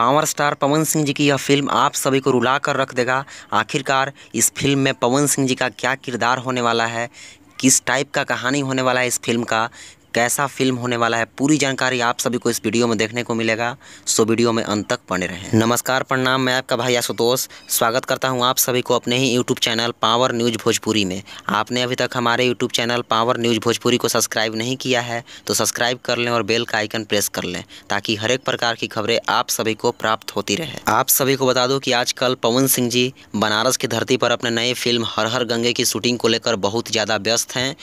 power star Pawan Singh ji की यह film आप सभी को रुला कर रख देगा आखिरकार इस फिल्म में पवन सिंह जी का क्या किरदार होने वाला है किस टाइप का कहानी होने वाला है इस फिल्म का कैसा फिल्म होने वाला है पूरी जानकारी आप सभी को इस वीडियो में देखने को मिलेगा सो वीडियो में अंत तक बने रहें नमस्कार प्रणाम मैं आपका भाई आशुतोष स्वागत करता हूं आप सभी को अपने ही YouTube channel power news Bhojpuri में आपने अभी तक हमारे YouTube channel power news Bhojpuri को सब्सक्राइब नहीं किया है तो सब्सक्राइब कर लें और बेल का आइकन प्रेस कर लें ताकि हर एक प्रकार की खबरें आप सभी को प्राप्त होती रहे आप सभी को बता दूँ कि आजकल पवन सिंह जी बनारस की धरती पर अपने नए फिल्म हर हर गंगे की शूटिंग को लेकर बहुत ज़्यादा व्यस्त हैं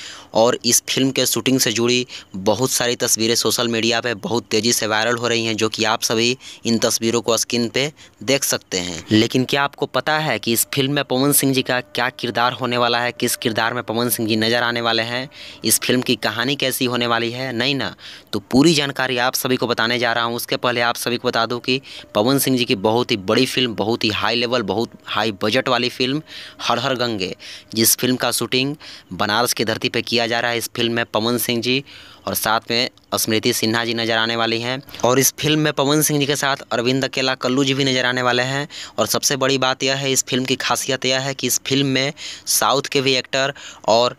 और इस फिल्म के शूटिंग से जुड़ी बहुत सारी तस्वीरें सोशल मीडिया पे बहुत तेज़ी से वायरल हो रही हैं जो कि आप सभी इन तस्वीरों को स्क्रीन पे देख सकते हैं लेकिन क्या आपको पता है कि इस फिल्म में पवन सिंह जी का क्या किरदार होने वाला है किस किरदार में पवन सिंह जी नज़र आने वाले हैं इस फिल्म की कहानी कैसी होने वाली है नहीं ना तो पूरी जानकारी आप सभी को बताने जा रहा हूँ उसके पहले आप सभी को बता दूँ कि पवन सिंह जी की बहुत ही बड़ी फिल्म बहुत ही हाई लेवल बहुत हाई बजट वाली फिल्म हर हर गंगे जिस फिल्म का शूटिंग बनारस की धरती पर किया जा रहा है इस फिल्म में पवन सिंह जी और साथ में स्मृति सिन्हा जी नज़र आने वाली हैं और इस फिल्म में पवन सिंह जी के साथ अरविंद अकेला कल्लू जी भी नज़र आने वाले हैं और सबसे बड़ी बात यह है इस फिल्म की खासियत यह है कि इस फिल्म में साउथ के भी एक्टर और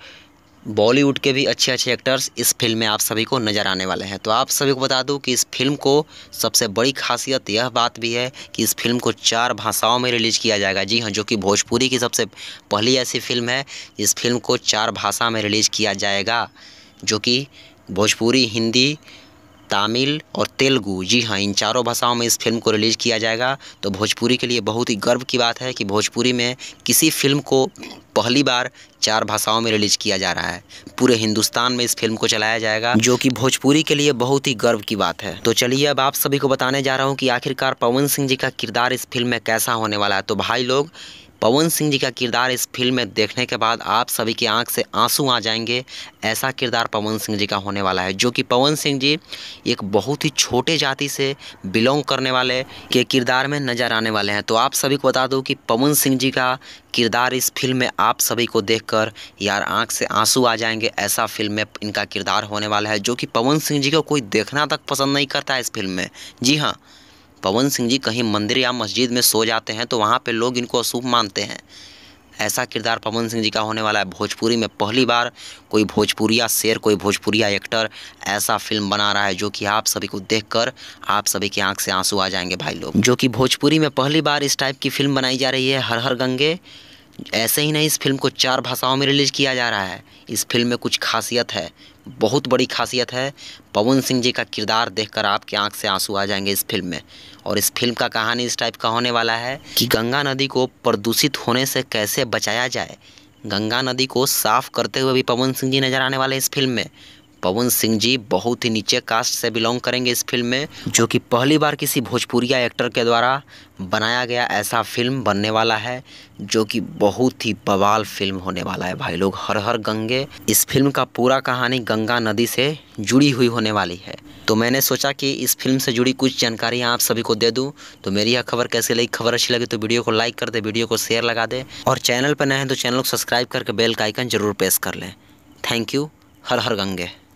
बॉलीवुड के भी अच्छे अच्छे एक्टर्स इस फिल्म में आप सभी को नज़र आने वाले हैं तो आप सभी को बता दूं कि इस फिल्म को सबसे बड़ी खासियत यह बात भी है कि इस फिल्म को चार भाषाओं में रिलीज़ किया जाएगा जी हाँ जो कि भोजपुरी की सबसे पहली ऐसी फिल्म है इस फिल्म को चार भाषा में रिलीज़ किया जाएगा जो कि भोजपुरी हिंदी तमिल और तेलुगु जी हाँ इन चारों भाषाओं में इस फिल्म को रिलीज़ किया जाएगा तो भोजपुरी के लिए बहुत ही गर्व की बात है कि भोजपुरी में किसी फिल्म को पहली बार चार भाषाओं में रिलीज किया जा रहा है पूरे हिंदुस्तान में इस फिल्म को चलाया जाएगा जो कि भोजपुरी के लिए बहुत ही गर्व की बात है तो चलिए अब आप सभी को बताने जा रहा हूँ कि आखिरकार पवन सिंह जी का किरदार इस फिल्म में कैसा होने वाला है तो भाई लोग पवन सिंह जी का किरदार इस फिल्म में देखने के बाद आप सभी की आंख से आंसू आ जाएंगे ऐसा किरदार पवन सिंह जी का होने वाला है जो कि पवन सिंह जी एक बहुत ही छोटे जाति से बिलोंग करने वाले के किरदार में नज़र आने वाले हैं तो आप सभी को बता दूं कि पवन सिंह जी का किरदार इस फिल्म में आप सभी को देख यार आँख से आंसू आ जाएंगे ऐसा फिल्म में इनका किरदार होने वाला है जो कि पवन सिंह जी को कोई देखना तक पसंद नहीं करता है इस फिल्म में जी हाँ पवन सिंह जी कहीं मंदिर या मस्जिद में सो जाते हैं तो वहाँ पे लोग इनको अशुभ मानते हैं ऐसा किरदार पवन सिंह जी का होने वाला है भोजपुरी में पहली बार कोई भोजपुरिया शेर कोई भोजपुरिया एक्टर ऐसा फिल्म बना रहा है जो कि आप सभी को देखकर आप सभी की आंख से आंसू आ जाएंगे भाई लोग जो कि भोजपुरी में पहली बार इस टाइप की फिल्म बनाई जा रही है हर हर गंगे ऐसे ही नहीं इस फिल्म को चार भाषाओं में रिलीज किया जा रहा है इस फिल्म में कुछ खासियत है बहुत बड़ी खासियत है पवन सिंह जी का किरदार देखकर आपके आंख से आंसू आ जाएंगे इस फिल्म में और इस फिल्म का कहानी इस टाइप का होने वाला है कि गंगा नदी को प्रदूषित होने से कैसे बचाया जाए गंगा नदी को साफ करते हुए भी पवन सिंह जी नज़र आने वाले इस फिल्म में पवन सिंह जी बहुत ही नीचे कास्ट से बिलोंग करेंगे इस फिल्म में जो कि पहली बार किसी भोजपुरिया एक्टर के द्वारा बनाया गया ऐसा फिल्म बनने वाला है जो कि बहुत ही बवाल फिल्म होने वाला है भाई लोग हर हर गंगे इस फिल्म का पूरा कहानी गंगा नदी से जुड़ी हुई होने वाली है तो मैंने सोचा कि इस फिल्म से जुड़ी कुछ जानकारी आप सभी को दे दूं तो मेरी यह खबर कैसे लगी खबर अच्छी लगी तो वीडियो को लाइक कर दे वीडियो को शेयर लगा दे और चैनल पर नए हैं तो चैनल को सब्सक्राइब करके बेल का आइकन जरूर प्रेस कर लें थैंक यू हर हर गंगे